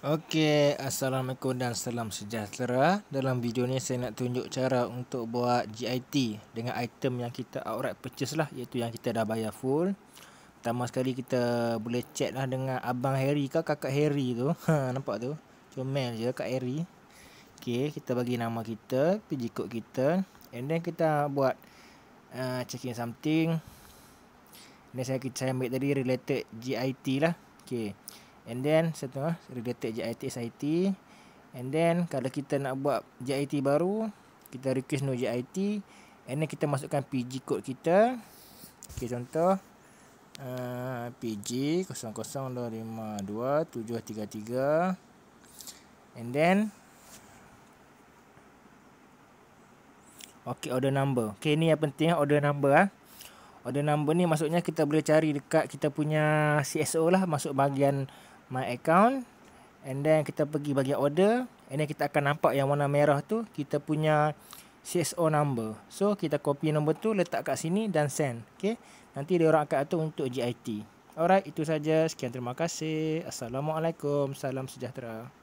Okey, Assalamualaikum dan salam sejahtera. Dalam video ni saya nak tunjuk cara untuk buat GIT dengan item yang kita outright purchase lah iaitu yang kita dah bayar full. Pertama sekali kita boleh chat lah dengan Abang Harry kah, Kakak Harry tu. Ha, nampak tu? Comel je Kak Harry. Okey, kita bagi nama kita, PG code kita and then kita buat uh, checking something. Ini saya, saya ambil tadi related GIT lah. Okey. And then satu uh, ha, related JIT SIT. And then kalau kita nak buat JIT baru, kita request no JIT. And then kita masukkan PG code kita. Okay contoh. Uh, PG 0052733 And then Okay order number Okay ni yang penting ha, order number ah. Order number ni maksudnya kita boleh cari dekat kita punya CSO lah Masuk bahagian my account and then kita pergi bagi order and then kita akan nampak yang warna merah tu kita punya CSO number. So kita copy number tu letak kat sini dan send. Okey. Nanti dia orang akan atur untuk GIT. Alright, itu saja. Sekian terima kasih. Assalamualaikum. Salam sejahtera.